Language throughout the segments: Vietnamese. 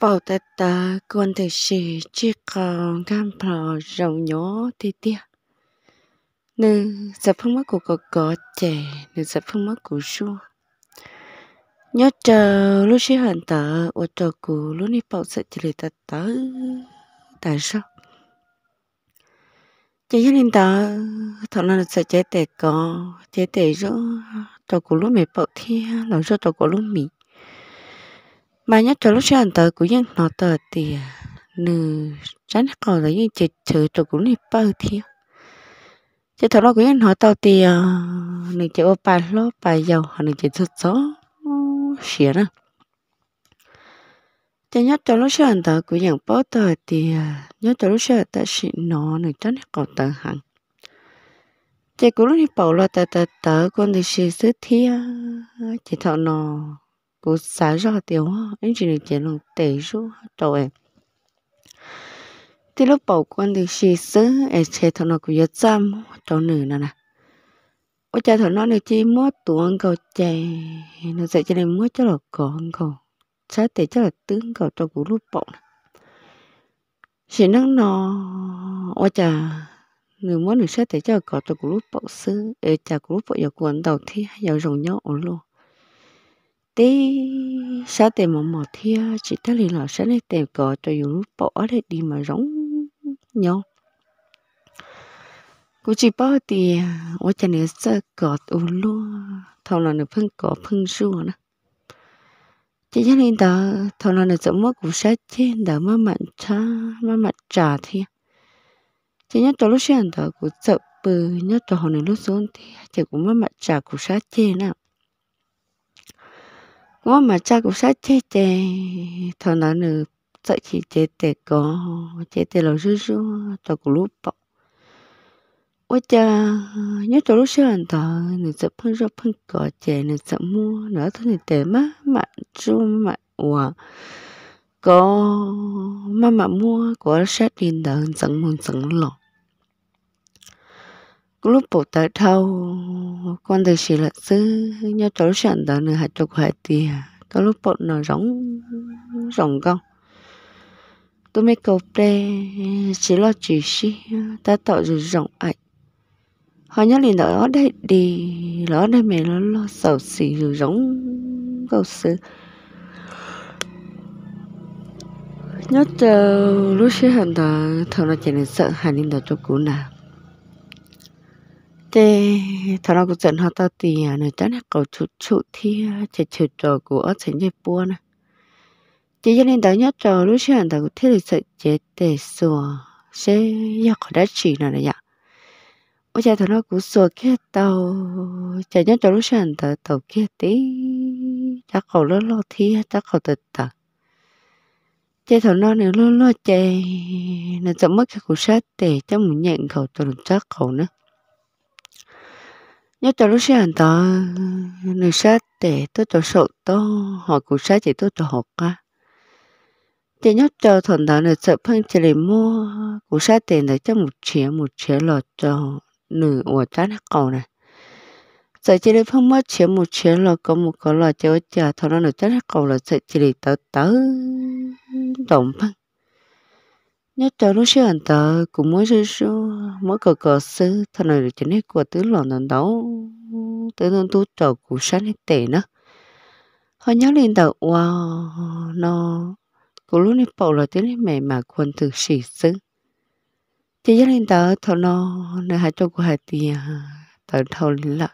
bảo ta ta con thực sĩ chỉ còn cam phở rầu nhỏ thì tia nữ giờ phương mắt của cậu có trẻ nữ giờ phương mắt của xua nhớ chờ lúc sĩ hận tờ ở trò cũ lúc đi bảo sẽ chỉ lấy ta tớ tại sao chỉ cho nên tớ thọ là sẽ chế tệ có chế tệ rõ trò cũ lúc mẹ bảo thiên là rõ trò cũ lúc mình mà nhớ cho lúc sáng tới cũng à, những nó tờ thì nữ rắn còn là những chị chữ cho cũng đi bao thiệt chị thằng nó cũng những nó tàu thì nữ chị ô bà lô bà giàu nữ chị thật rõ xỉa nữa chị nhớ cho lúc sáng tới cũng những bao tờ thì nhớ cho lúc sáng tới xịn nó nữ rắn có tờ hẳn chị cũng lúc đi bảo lo tờ tờ tờ con thì xịn sứ thiệt chị thằng nó cô xả ra tiêu anh chỉ được chỉ lòng tệ số trời thì lúc bảo quan thì xì xứ ở chế thằng nó cũng rất chăm cháu nữ nè nè ở cha thằng nó này chỉ mua tuồng cầu chè nó sẽ cho nên mua cho là con cầu trái tệ cho là tướng cầu cho cú lúc bảo chỉ nắng nó ở cha người muốn được trái tệ cho là cầu cho cú lúc bảo xứ ở cha cú lúc bảo giờ cuốn đầu thì giờ rồng nhau ở luôn tí sao tìm một một thia à, chị ta liền là sẽ này tìm cỏ cho dù dùng bỏ để đi mà giống nhau cô chị bỏ à, thì ở trên này sẽ cỏ u luôn thằng là được phân cỏ phân xua nữa Chị cho nên đó thằng là được giống mất cũng sẽ chết đó mà mặn cha mà mặn trà thì Chị nhớ cho lúc xem đó cũng sợ bự nhớ cho hồi này lúc xuống thì chỉ cũng mà mặn trà cũng sẽ chết nào mà cha cũng sát thằng nào nữa có, tao chỗ lúc xưa ta, nửa sợ phân rau phân cỏ chè nửa sợ mua nửa thôi thì để má mạ chua mạ ủa có mà mạ mua của sát tiền đợn dẫn mừng dẫn lọt lúc bộ tới thâu quan thì chỉ là sư nhớ chỗ sản đó nữa hạt chục hạt tìa à? có lúc bộ nó rong rong con tôi mới cầu tê chỉ lo chỉ si ta tạo rồi rong ảnh họ nhớ liền đó đây đi đó đây mẹ nó lo sầu xỉ rồi rong cầu sư nhớ chờ lúc sẽ hẳn đó thằng nó chỉ nên sợ hẳn nên đó cho cú nào thế thằng nó cũng giận họ ta thì nó chắc là cầu chủ chủ thì chỉ chủ trò của thành như buôn à chỉ cho nên đó nhớ trò lúc xưa anh ta cũng thấy được sự chế tề sùa sẽ do có đá chỉ nào đấy ạ ôi cha thằng nó cũng sùa kia tàu chả nhớ trò lúc xưa anh ta tàu kia tí chắc cầu lo lo thì chắc cầu tật tật chế thằng nó này lo lo chè nó chậm mất cái cuộc sát tệ cho mình nhận cầu tàu chắc cầu nữa nhớ cho lúc sáng tỏ nơi sát để tôi cho sổ tôi họ cũng sát chỉ tôi cho học cả thì nhớ cho thằng đó nơi sợ phân chỉ để mua cũng sát tiền để cho một triệu một triệu lọt cho nửa ủa chán cầu này sợ chỉ để phân mất triệu một triệu lọt có một cái lọt cho chờ thằng đó nơi chán cầu là sợ chỉ để tớ tớ động phân nhất trở lúc sẽ hẳn tờ cũng mới sư sư mới cờ cờ sư thằng này chỉ nên của tứ lòn đàn đấu tứ tôn tu trở của sáng hết tệ nữa họ nhớ lên tờ wow nó cũng lúc này bầu là tiếng mẹ mà quần thực sĩ sư chỉ nhớ lên tờ thằng nó này hai cho của hai tia à, tờ thầu lên lại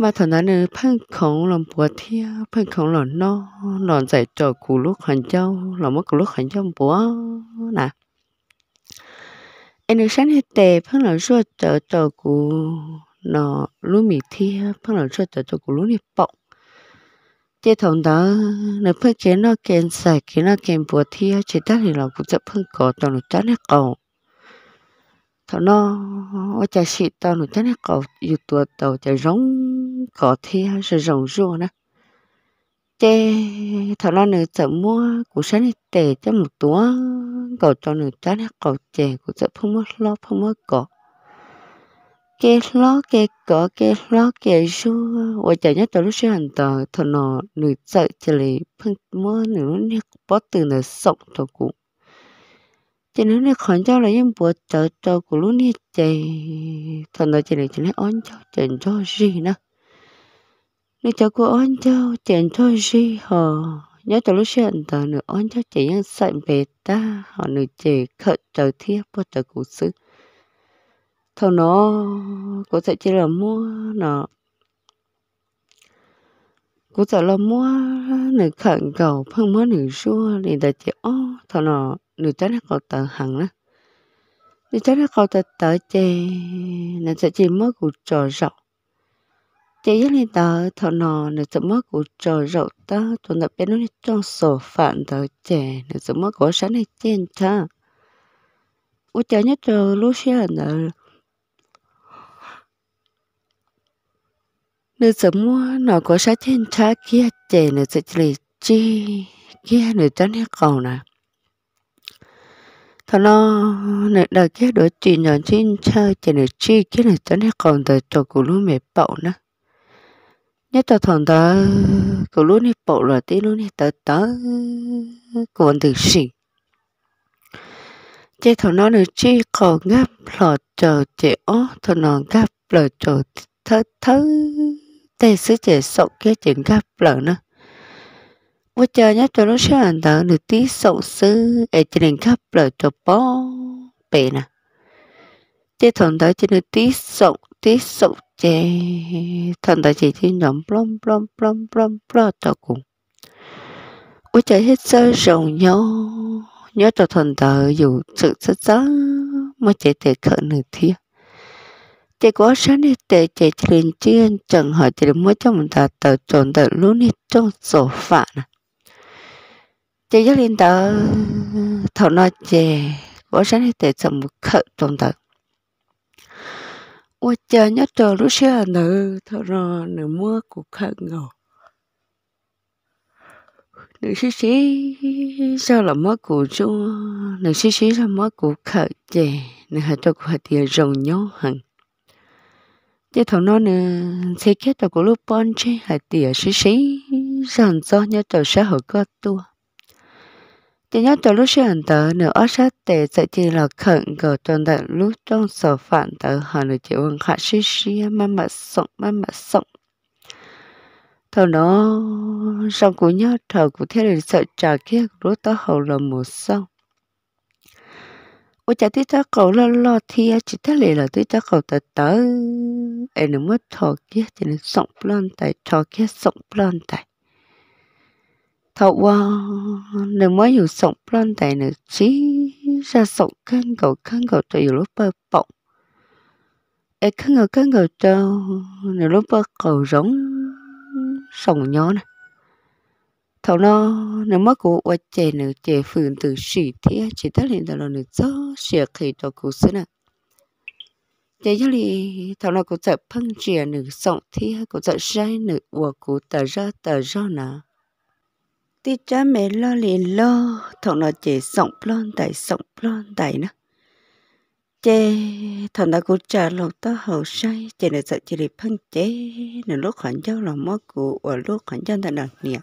mà thằng này nữa phân khổng lòng bùa thia phân khổng lòng no làm giải trò cù lúc hành châu làm mất cù lúc hành châu bùa nè anh được sáng hết tệ phân lòng rùa trò trò cù nó lúc mì thia phân làm rùa trò trò cù lúc nịp bọng chế thống đó nó phân chế nó kèn xài kế nó kèn bùa thia chế tác thì làm cũng chấp phân cỏ tao nó chát hết cầu thằng nó ở chả xịt tao nó chát hết cầu dù tua tàu chả rống có thể sẽ rộng rùa nè chế thọ lo nữ sợ mua cũng sẽ đi tệ cho một túa cầu cho nữ cha nè cầu chè cũng sẽ không mất lo không mất cỏ kê lo kê cỏ kê lo kê su ôi chả nhất từ lúc xưa hành tờ thọ nọ nữ sợ chỉ lấy phân mua nữ nè bỏ từ nữ sống thọ cũng chỉ nếu nè khẩn cho là em bùa trợ cho của lúc nè chè thọ nó chỉ lấy chỉ lấy ón cho chè cho gì nữa nếu cháu của anh cháu chuyện cho gì họ nhớ tụi lúc chuyện tờ nữa anh cháu chỉ nhân sợi về ta họ nữ chỉ khởi trở thiết bắt trở cụ sư thằng nó có thể chỉ là mua nó cũng sợ là mua nữ khẩn cầu phân mua nữ xua thì ta chỉ ô thằng nó nữ trái nó có tờ hẳn á nữ trái nó có tờ tờ chè nên sẽ chỉ mua cụ trò rộng chế nhất này ta thọ nọ nữa tấm mắt của trời rậu ta tụi nó biết nó trong sổ phận đó trẻ nửa tấm mắt của sáng này trên ta u chế nhất trời lúc xe nở nửa tấm mắt nó có sáng trên ta kia trẻ nửa tấm lì chi kia nửa tấm này cầu nè thọ nọ nửa đời kia đổi chuyện nhỏ trên ta trẻ nửa chi kia nửa tấm này cầu tờ trò của lúc mẹ bậu nữa nhất tao thằng ta cậu luôn hết bộ rồi tí luôn hết tớ tớ còn từ gì chế thằng nó nữa chi còn gấp lọ chờ chế ó thằng nó gấp lọ chờ thớ thớ tê sứ chế sậu cái chuyện gấp lọ nữa bữa chờ nhất tao nó sẽ ăn tớ được tí sậu sứ ở trên gấp lọ chờ bó bể nè chế thần đại chỉ nên tí sọc tí sọc chế thần đại chỉ chỉ nhầm plom plom plom plom plom cho cùng ôi trời hết sơ rồng nhau nhớ cho thần đại dù sự sơ sơ mà chế thể khởi nửa thiên chế quá sáng đi tệ chế liền chiên chẳng hỏi chế mới cho mình ta tờ tròn tờ luôn nít trong sổ phạ nè chế giáo liền tờ thảo nói chế quá sáng đi tệ sầm khởi tròn tờ 我家 nhớ trò lúc xưa nữ thọ rò nữ mua của khăn ngầu nữ sĩ sĩ sao là mất của chú nữ sĩ sĩ sao mất của khờ chè nữ hạt cho tiền rồng nhó hẳn chứ thọ nó nữ sẽ kết tàu của lúc bon chê hạt tiền sĩ sĩ rằng do nhớ trò xã hội có tua chỉ nhớ từ lúc sinh tớ nếu ở sát tệ sẽ chỉ là khẩn cầu trong đại lúc trong sở phản tử họ được chịu hoàn khả sĩ sĩ mà mà sống mà mà sống thầu nó xong cú nhớ thầu cũng thế là sợ trả kia lúc ta hầu là một xong ủa chả tí ta cầu lo lo thì chỉ thế này là tí ta cầu tớ tớ em nó mất thọ kia chỉ nên sống plan tại thọ kia sống plan tại cậu uh, 늘 모유 속 플런다는 ra 속한 거, cầu 것도 cầu tôi 에, 큰 bơ 큰 것도 유럽을 cầu cầu cầu cho nếu bơ giống sống nhỏ này, Thảo nó, nếu mà cô ở trẻ nữ trẻ phương từ sĩ thế, chỉ tất lên là nữ gió sẽ khi cho cô xin ạ. Trẻ cho lì, thảo nó cô sợ phân trẻ nữ sống thế, cô sợ sai nữ của cô tờ ra tờ ra nào ti cha mẹ lo lì lo thằng nó chỉ sống lon đầy sống lon đầy nữa chê thằng nó cố trả lòng ta hậu say chê nó sợ chỉ để phân chê nó lúc khoảng giao lòng mơ cụ ở lúc khoảng giao ta nặng nề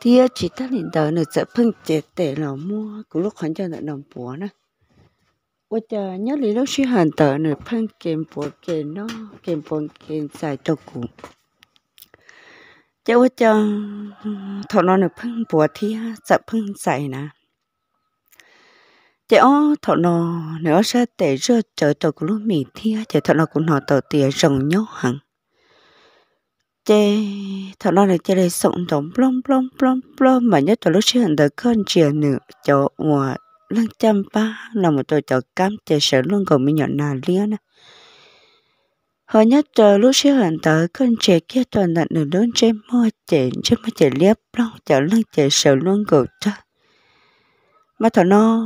thì chỉ ta liền đầu nó sợ phân chê tệ lòng mua của lúc khoảng giao ta nặng bùa nữa ôi trời nhớ lý lúc suy hàn tờ nó phân kèm bùa kèm nó kèm bùa kèm xài cho cụ cháu cho thọ nó được phăng bùa thì sợ phăng dày nè cháu thọ nó nếu sẽ để rửa chờ tàu của lúc mình thì cháu thọ nó cũng nó tàu tiền rồng nhóc hẳn chế thọ nó là chế lại sống giống plom plom plom plom mà nhất là lúc sẽ hận được con chìa nữa cháu mà lăng chăm ba là một tàu cháu cam chế sẽ luôn còn mình nhận nà lia nè họ nhất tờ lúc sẽ hẳn tờ con trẻ kia toàn nặng được lớn trên môi trẻ trên môi trẻ liếp long chở lăng trẻ sầu luôn cầu cho mà thằng nó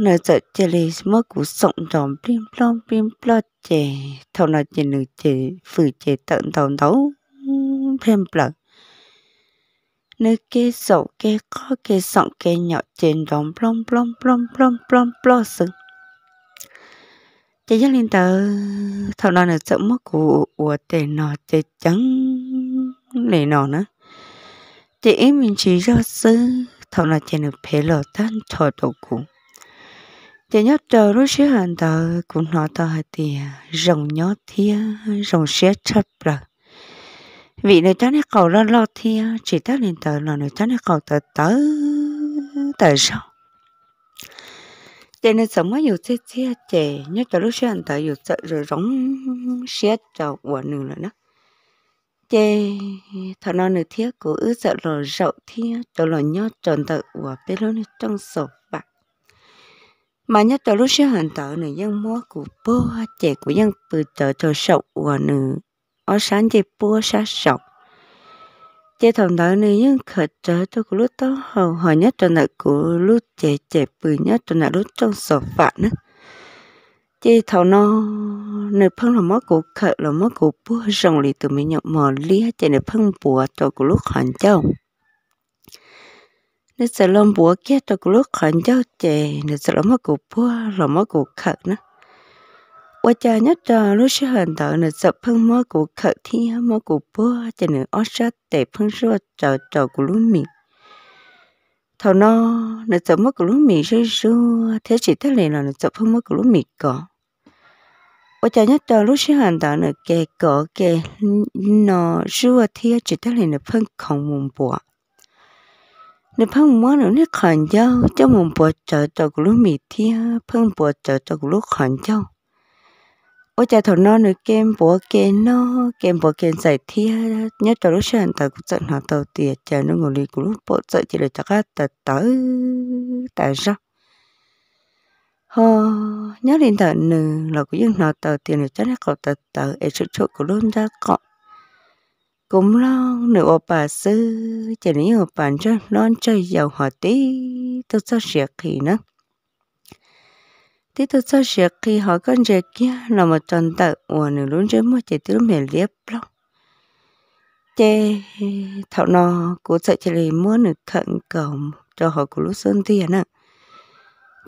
nửa sợ trẻ lì mơ cú sọng tròn plim plom plim plo trẻ thằng nó trẻ nửa trẻ phử trẻ tận tàu đấu thêm plom nơi kia sầu kia khó kia sọng kia nhỏ trên đóng plom plom plom plom plom plom sừng chị chắc lên tờ thằng nào là sợ mất của của tề nọ tề trắng này nọ nữa chị em mình chỉ do sư thằng nào chỉ được phê lò tan thọ đồ cụ chị nhớ chờ lúc xíu hẳn tờ cũng nó tờ hạt tìa rồng nhó thia rồng xé chấp rồi vì này ta này cầu lo lo thia chỉ ta lên tờ là này ta này cầu tờ tớ tờ sau cho nên sống mới nhiều xe xe trẻ nhất cho lúc xe anh ta nhiều sợ rồi rống xe cho quả nửa nữa đó chê thọ non nửa thiết của ứ sợ rồi rậu thiết cho lo nhót tròn tờ của bé lớn trong sổ bạc mà nhất cho lúc xe anh ta nửa dân mua của bố trẻ của dân từ tờ cho sậu của nửa ở sáng dây bố sáng sọc chế thầm đó này những khởi trở cho cái lúc đó hầu hỏi nhất cho nợ của lúc trẻ trẻ bự nhất cho nợ lúc trong sổ phạt nữa chế thầu nó nơi phân là mất của khởi là mất của búa rồng lì từ mình nhậu mò lía chế nơi phân bùa cho cái lúc hoàn châu nơi sẽ lom bùa kia cho cái lúc hoàn châu chế nơi sẽ lom mất của búa là mất của khởi nữa 我家 nhất là lúc sẽ hiện tại là sập phân mơ của khởi thi mơ của bố cho nên ở sát để phân số chờ chờ của lúc mình thầu nó là sập mơ của lúc mình rơi rơi thế chỉ thế này là sập phân mơ của lúc mình có ở nhà nhất là lúc sẽ hiện tại kẻ có kẻ nó rơi thì chỉ thế này là phân không muốn bỏ nếu phân muốn nó nó khẩn nhau cho muốn bỏ chờ chờ của lúc mình thì phân bỏ chờ chờ của khẩn nhau ô cha thằng nó nữa kem bố kem nó kem bố kem giải thi nhớ cho lúc sáng ta cũng giận họ tàu tiệt cha nó ngồi lì cũng lúc bộ giận chỉ là chắc á ta tới tại sao ho nhớ đến thợ nữa, là cũng những họ tàu tiền là chắc là cậu tật tớ ấy chút chút của luôn ra cọ cũng lo nửa ô bà sư chỉ nếu ô bà cho non chơi giàu họ tí tôi sao sẹo thì nữa thế tôi cho sẽ khi họ con rể kia là một tròn tợ và nửa luôn rể mua chỉ tiêu mẹ liếp lắm chê thảo nó cố sợ chỉ lấy mua nửa khẩn cầu cho họ của lúc sơn tiền ạ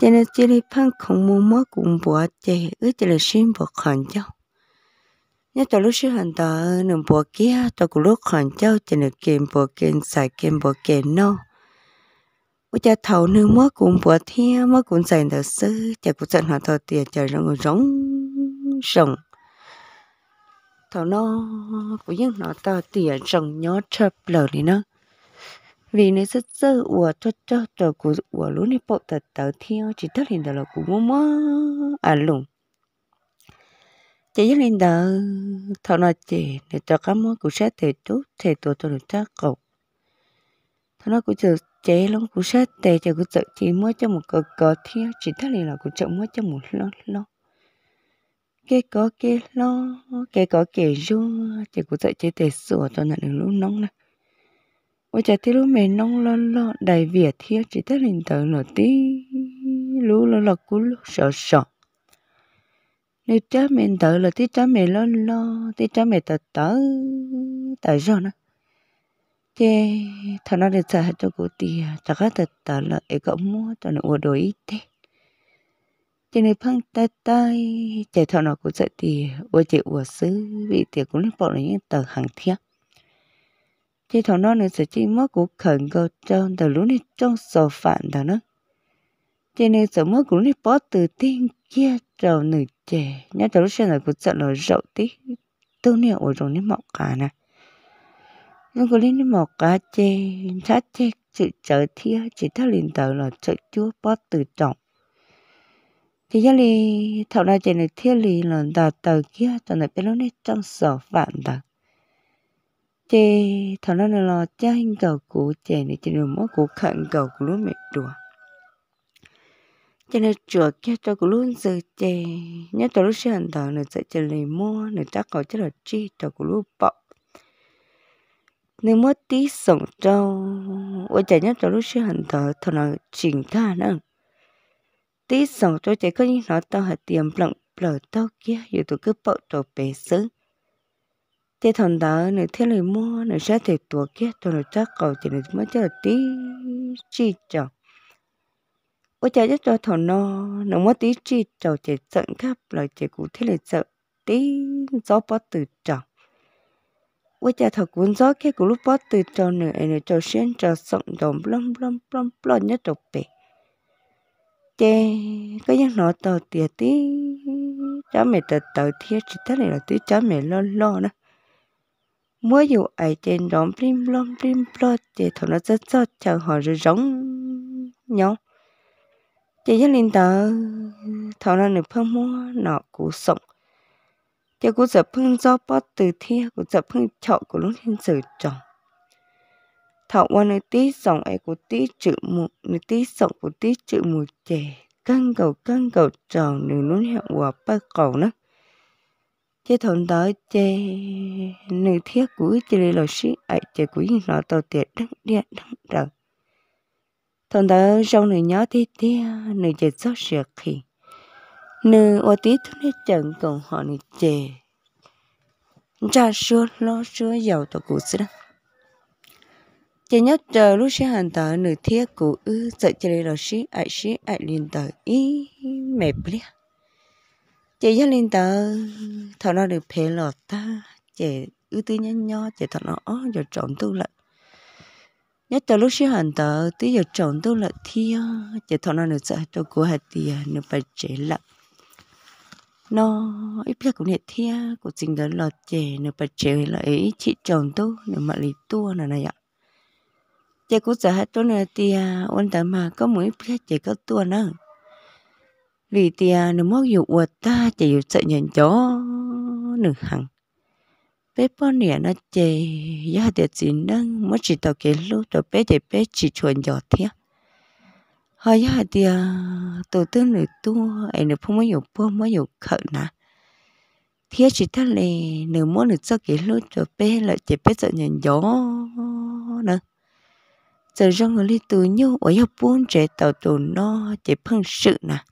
cho nên chỉ lấy phân không mua mua cùng bỏ chê ước chỉ lấy xin bỏ khẩn cho nhớ cho lúc sư hành tờ nửa bỏ kia cho của lúc khẩn cho chỉ nửa kiếm bỏ kiếm xài kiếm bỏ kiếm nó u cha thầu nữ mơ cũng bữa theo mơ cũng dành thật sư cha cũng dành hoàn thọ tiền trời nó người rống thầu nó cũng những nó tao tiền rồng nhó chập lờ đi nó vì nếu rất dơ ủa cho cho tờ của ủa luôn đi bộ tờ tờ theo chỉ tất hiện tờ là cũng mua mơ à lùng chỉ dắt lên tờ thọ nó chỉ để cho các mơ cũng sẽ thể tốt thể tốt cho được chắc cậu thọ nó cũng chờ chế lông cũng sát tệ cho cú tự chỉ mua cho một cờ cờ thiếu chỉ thắt liền là cũng sợ mua cho một lo lo cái có cái lo cái có cái ru chỉ cú sợ chế tè sửa cho được lúc nóng này ôi chả thấy lúc mẹ nóng lo lo đại việt thiếu chỉ thắt liền tự là tí lú lo lo cú sợ sợ nếu cha mẹ tự là tí cha mẹ lo lo tí cha mẹ tới tới tới rồi nữa che thằng nó để sợ hết cho cô tì chắc hết thật tờ là ấy cậu mua cho nó ủa đổi ít thế cho nên phăng tay tay chạy thằng nó cũng sợ tì ủa chạy ủa xứ vì tia cũng lên bọn nó những tờ hàng thiếc chỉ thằng nó nữa sợ chỉ mất của khẩn cầu cho từ lúc này trong sổ phản thằng nó cho này sợ mất cũng nên bỏ từ tiên kia trầu nữ trẻ nhớ từ lúc sau này cũng sợ nó rậu tí tương niệm ở trong những mộng cả nè có lên nó mọc cá chê cá chê chữ chở thia chỉ thá liền tờ là chữ chúa bó từ trọng thì giá lì thảo ra chè này thia lì là đào tờ kia tờ này bên lúc này trong sở vạn tờ chê thảo này là cha hình cầu cũ chè này chè này mỗi cũ khẩn cầu của lúc mệt đùa cho này chùa kia cho cũng luôn giờ chè nhớ tôi lúc xưa hành thờ này sẽ chè này mua này chắc có chắc là chi cho cũng lúc bọc nếu mất tí sống cho, ôi trẻ nhất cho lúc xưa hẳn thở thở nó chỉnh tha nữa tí sống cho trẻ con như nó tao hạt tiền lặng lở tao kia dù tụi cứ bậu trâu bể xứ thế thằng đó nếu thế này mua nếu sẽ thể tuổi kia tụi nó chắc cầu thì nó mất chắc tí chi cho, ôi trẻ nhất cho thằng nó nếu mất tí chi cho trẻ giận khắp lời trẻ cũng thế này sợ tí gió bó từ chồng 我家头工作去古鲁巴对着女儿女着先着送动，blom blom blom blom 一着背。thế cái những nó tàu tiệt tí cháu mẹ tàu tàu thiết chỉ tất này là tí cháu mẹ lo lo nữa mua dù ai trên đón plim lom plim lo thì thằng nó rất rất chờ họ rồi giống nhau chị nhất lên tờ thằng nó được phong mua nọ cú sống giờ cũng giờ phương do bó từ thi cũng giờ phương chọ của lúc thiên sử trọng thọ qua nơi tí sòng ấy của tí chữ một nơi tí sòng của tí chữ một trẻ căng cầu căng cầu tròn nửa nón hẹn quả ba cầu nữa chế thôn đó chế nơi thiết của chế lý lò sĩ ấy chế của những nó tàu tiệt đăng điện đăng đầu thôn đó trong nơi nhớ tí tí nơi chế gió sửa khỉ nữ ô tí thu nế chẳng còn họ nị chè cha xưa lo xưa giàu tổ cụ xí đó chỉ nhớ chờ lúc sẽ hành tờ nữ thiết cụ ư sợ chỉ lấy đồ xí ai xí ai liên tờ ý mẹ blia chỉ nhớ liên tờ thọ nó được phê lọt ta chè ư tư nhớ nho chè thọ nó ó giờ trộn tu lợn nhớ chờ lúc sẽ hành tờ tí giờ trộn tu lợn thiêu chè thọ nó được sợ cho cụ hạt tiền nữ phải chế lợn nó ít biết cũng nhiệt thia của trình đó là trẻ nửa bật trẻ là ấy chị chồng tôi nửa mà lý tua là này ạ trẻ cũng giờ hết tôi là tia ôn ta mà có mỗi biết trẻ có tua nữa vì tia nửa mất dụ uất ta trẻ dụ sợ nhận chó nửa hằng bé con nè nó trẻ giá tiệt gì nâng mất chỉ tao kiến lúc tao bé chỉ bé chỉ chuẩn giọt thiệt hoi ya thì tổ tương nữ tu ai nữ không mới nhục bơ mới nhục khẩn nà thiết chỉ ta lè nếu muốn được cho cái lối cho bé lại chỉ bé sợ nhận gió nữa giờ rong người đi tu nhau ở ya buôn trẻ tàu tù nó chỉ phân sự nà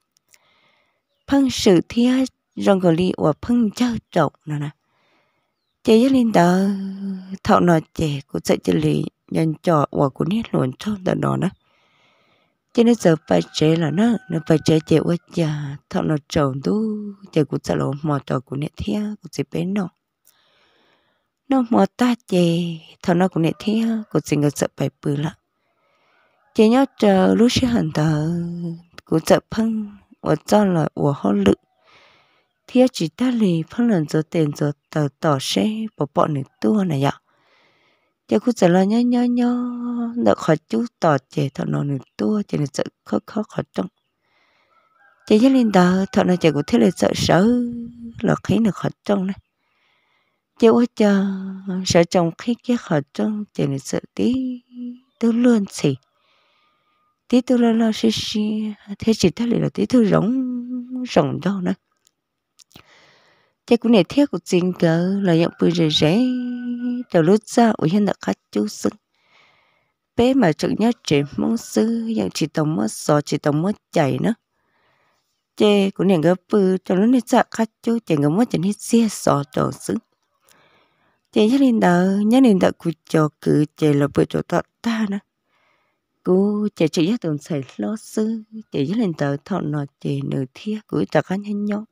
phân sự thiết rong người đi ở phân trao trọng nà nà chế gia linh đó thọ nó trẻ của sợ chỉ lì nhận trò của hết luôn cho trong đó đó cho nên giờ phải chế là nó nó phải chế chế quá già thọ nó trầu tu chế cũng sợ lộ mò tờ cũng nhẹ thia cũng gì bên nó nó mò ta chế thọ nó cũng nhẹ thia cũng gì người sợ phải bự lạ chế nhớ chờ lúc sẽ hẳn tờ cũng sợ phân và cho là của họ lự thia chỉ ta lì phân lần cho tiền cho tờ tỏ xe bỏ bọn này tua này ạ giờ cứ sợ lo nhớ nhớ nhớ nợ khỏi chú tỏ chị thọ nó nửa tua chị nó sợ khó khó khó trông, chị nhớ lên đó thọ nó chị cũng thấy là sợ sợ là khí nó khó trông này chị ôi chờ sợ chồng khí kia khó trông chị nó sợ tí tớ luôn xì tí tớ lo lo xì xì thế chị thấy là tí tớ rỗng rỗng đâu nữa thế cũng để thiết của chính cơ là những bùi rể rể đầu lúc ra ủy hiện đã khá chú sưng bé mà trực nhớ chỉ muốn sư giọng chỉ tổng mất sò chỉ tổng mất chảy nữa chê cũng để gấp bự cho lúc này sợ khá chú chỉ ngấm mất chẳng hết xia sò trò sưng chê nhớ lên đó nhớ lên đó của trò cử chê là bự cho tọt ta nữa cô chê chỉ nhớ tổng xảy lo sư chê nhớ lên đó thọ nọ chê nửa thiết của ta khá nhanh nhau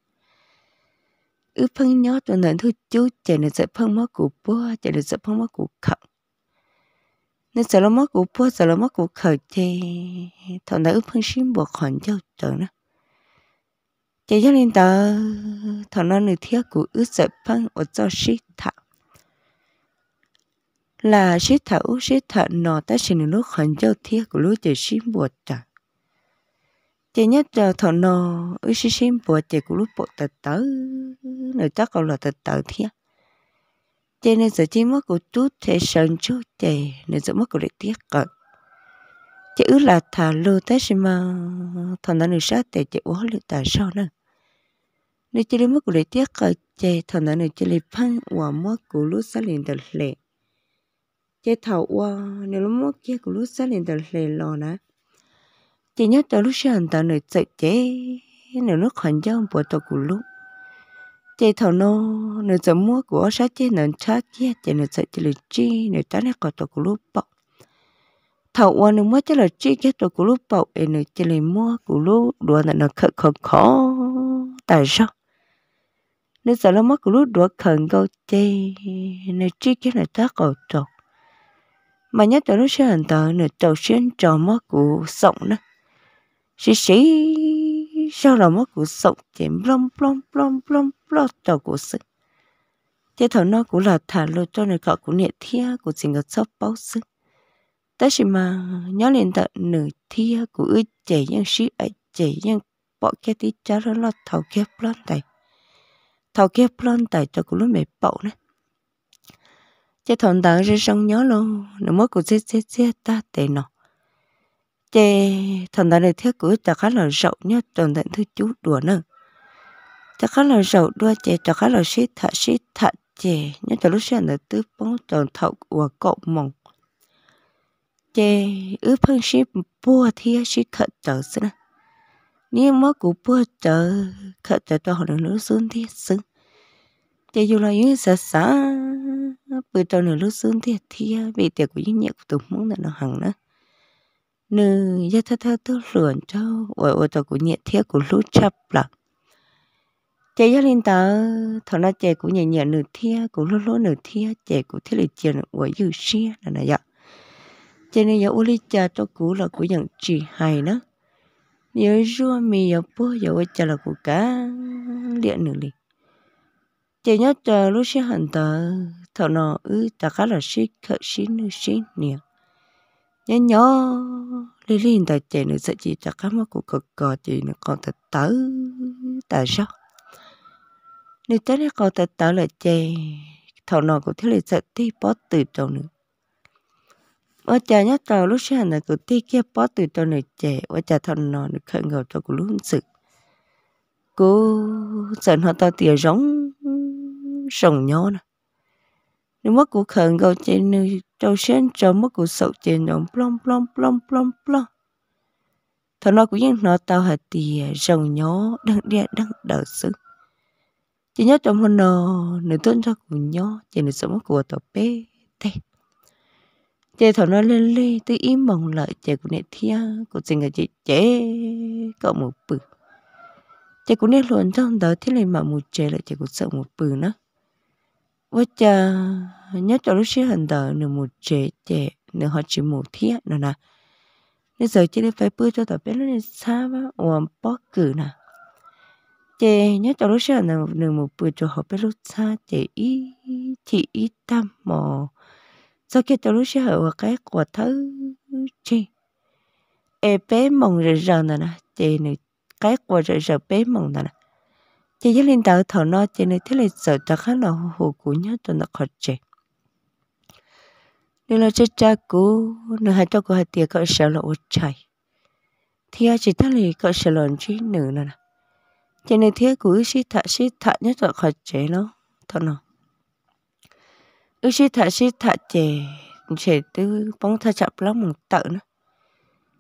ư phân nhớ cho nên thứ chú chạy nên sẽ phân mất của bố chạy nên sẽ phân mất của khẩu nên sẽ lắm mất của bố sẽ lắm mất của khẩu chê thằng nãy ư phân xin buộc khoản cho chờ nữa chạy cho nên ta thằng nó nửa thiết của ư sẽ phân ở cho sĩ thảo là sĩ thảo sĩ thảo nó ta xin lúc khoản cho thiết của lúc chạy xin buộc chẳng chị nhất là thọ nọ ứ xí xím bộ chị cũng lúc bộ tật tớ nữa chắc còn là tật tớ thiệt chị nên sợ chỉ mất của chút thể sờn chú chị nên sợ mất của lại tiết cận chị ứ là thả lô thế xí mà thọ nọ nữa sát thì chị uống lựu tại sao nữa nếu chị lấy mất của lại tiết cận chị thọ nọ nữa chị lấy phăng và mất của lúc sát liền tờ lệ chị thọ qua nếu lúc mất kia của lúc sát liền tờ lệ lò nè chỉ nhớ tới lúc sáng tạo nơi chạy chế nơi nó khẩn trương bỏ bộ tàu của lúc chế thầu nó nơi sớm mua của sát chế nơi sát chế chế nơi chạy chế lời chi nơi ta nơi có tàu của lúc bọc thầu qua nơi mua chế là chi chế tàu của lúc bọc em nơi chế lời mua của lúc đùa là nó khờ khờ khó tại sao nơi giờ nó mất của lúc đùa khẩn câu chế nơi chi chế là ta cầu trọc mà nhất tới lúc sáng tạo nơi tàu xuyên trò mất của sống nữa xí xí sau là mất của sọc chém plom plom plom plom plom đầu của sức thế thảo nó cũng là thả lôi cho người cọ cũng niệm thia của trình ngờ sắp báo sức ta chỉ mà nhớ lên tận nửa thia của ư trẻ nhân sĩ ấy trẻ nhân bỏ kia tí chá đó là thảo kia plon tài thảo kia plon tài cho cụ lúc mẹ bậu nè thế thằng ta ra sông nhớ luôn nó mất của chết chết chết ta tệ nọ chê thần đại này thiết của ta khá là rậu nhá trần đại thứ chú đùa nữa ta khá là rậu đua chê ta khá là sĩ thạ sĩ thạ chê nhá chả lúc xuyên là tư bóng trần thậu của cậu mong chê ứ phân sĩ bùa thia sĩ khợ trở xí à nếu mất của bùa trở khợ trở cho họ nữ xương thiết xứng chê dù là những sợ xã bữa trần nữ xương thiết thia bị tiệc của những nhạc của tụi muốn là nó hằng nữa nữ ya tha tha tu luồn cho ở ôi tao cũng nhẹ thiết cũng lút chập là chị ya lên tớ thọ nó chị của nhẹ nhẹ nửa thiết của lút lút nửa thiết chị của thiết là chị của ôi dư là này vậy cho này giờ uli cha cho cũ là của nhận chị hay nữa nhớ rua mì giờ bố giờ ôi cha là của cá điện nửa liền chị nhớ chờ lúc sẽ hẳn tớ thọ nó ư ta khá là xích khởi xí nửa xí nhiều nhớ nhớ lý lý hiện tại chị nữa sẽ chỉ cho các mắt của cực cò chị nữa còn thật tử tại sao nếu chết thì còn thật tử là chị thầu nọ của thế là sẽ thi bó từ trong nữa ở chả nhớ trò lúc sáng là của thi kia bó từ trong nữa chị ở chả thầu nọ được khởi ngầu cho của lúc sự cô sợ họ ta tỉa giống sòng nhó nữa nếu mất của khẩn gầu chế nữ trâu sen trâu mất của sậu chế nồng plong plong plong plong plong thằng nó cũng nó tao hạt tì rồng nhó đang đe đang đỡ sức chỉ nhớ trong hôm nọ nữ tôn cho của nhó chỉ nữ sống của tổ bê tê chị thằng nó lên lê tư im mong lợi chị của nè thia của tình người chị chế cậu một bự chị cũng nên luôn trong đó thế này mà một chế lại chị cũng sợ một bự nữa 我 cha nhớ cho lúc xí hành tờ nửa một trẻ trẻ nửa họ chỉ một thiết nè nè nên giờ chỉ nên phải bơi cho tờ bé nó nên xa quá ổn bó nè chị nhớ cho lúc xí hành nửa một bơi cho họ bé lúc xa chị ý chị tâm mò sau khi cho lúc xí hành cái quả thứ chi e bé mong rồi giờ nè nè nửa cái quả rồi giờ bé mong nè nè chỉ nhất linh tàu thầu nó chỉ nơi thế là sợ ta khác nó hồ cũ nhớ tụi nó khó chê nên là chết cha cũ nên hai cho cô hai tiệc cỡ sợ là ô chạy thì ai chỉ thắc lì cỡ sợ lần chứ nữ nè chỉ nơi thế cũ sĩ thạ sĩ thạ nhất là khó chê nó thằng nó ước sĩ thạ sĩ thạ chê chê tư bóng tha chập lắm một tự nữa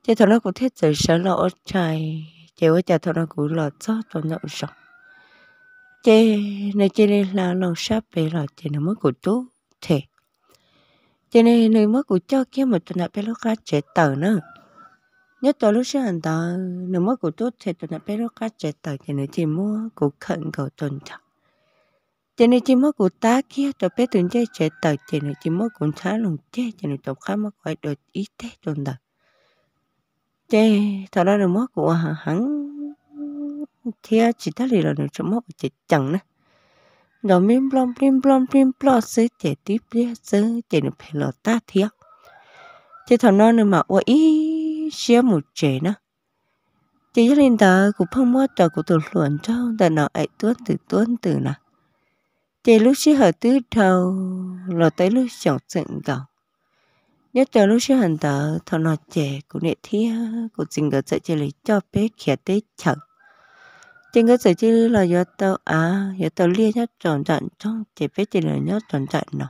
chỉ thằng nó cũng thiết giới sợ là ô chạy chỉ với cha thằng nó cũng lọt sót vào nhậu sọc chế nơi chế này là lòng sắp bị là chế nó mất của chú thế chế này nơi mất của cho kia một tuần nạp bé lúc cá chế tờ nữa nhất tờ lúc sáng tờ ta nếu mất của tôi thì tuần nạp bé lúc cá chế tờ thì nơi chỉ mua của khẩn cầu tuần thọ chế này chỉ mất của ta kia tôi bé tuần chế chế tờ thì nơi chỉ mất của thá lùng chế thì nơi tôi khá mất khỏi đợt ít thế tuần đợt chế thọ đó là mất của hắn thia chỉ ta lì là nó chấm mốc chỉ chẳng nè nó miếng blom miếng blom miếng blom sẽ chỉ tiếp lia sẽ chỉ nó phải là ta thia chỉ thằng nó nữa mà ôi xia một chế nè chỉ gia đình ta cũng không mất trời cũng tụi luận trong ta nó ấy tuấn từ tuấn từ nè chỉ lúc xí hở tứ đầu là tới lúc chọn sịn đầu nhất chờ lúc xí hành tờ thằng nó trẻ cũng nệ thia cũng tình cờ sẽ chỉ lấy cho bé khía tế chẳng chính cái sở chi là do tàu à do tàu lia nhất tròn trận trong chỉ phải chỉ là nhất tròn trận nào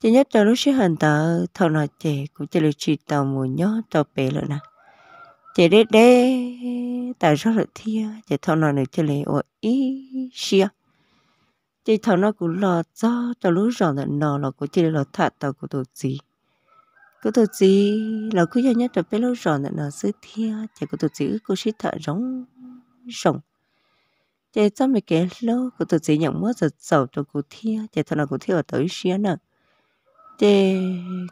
chỉ nhất cho lúc xí hành tờ thầu nào chỉ cũng chỉ là chỉ tàu một nhó tàu bể lợn nè chỉ để để tại sao lại thia chỉ thầu nào được chỉ là ở ý xia chỉ thầu nó cũng lo cho cho lúc ròn tận nó là cũng chỉ là thạt tàu của tổ gì của tổ gì là cứ duy nhất là bể lúc ròn tận nó xứ thia chỉ của tổ gì cũng xí thợ giống rộng chế cho mấy cái lô của tụi chị nhận mất giật sầu cho cụ thia chế thằng là cụ thia ở tới xía nè chế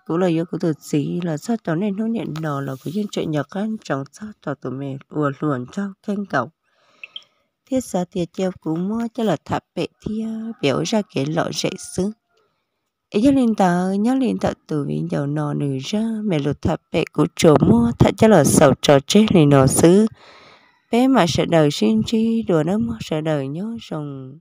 cụ lời yêu của tụi chị là sao cho nên nó nhận đồ là của dân chuyện nhật anh chẳng sao cho tụi mình ùa luồn cho khen cầu thiết xa tiệt treo cũng mua cho là thạp bệ thia biểu ra cái lọ rễ xứ ý cho lên tờ nhớ lên tờ từ vì dầu nò nử ra mẹ lụt thạp bệ của chỗ mua thật cho là sầu trò chết này nò xứ bé mà sợ đời xin chi đùa lắm sợ đời nhớ rồng.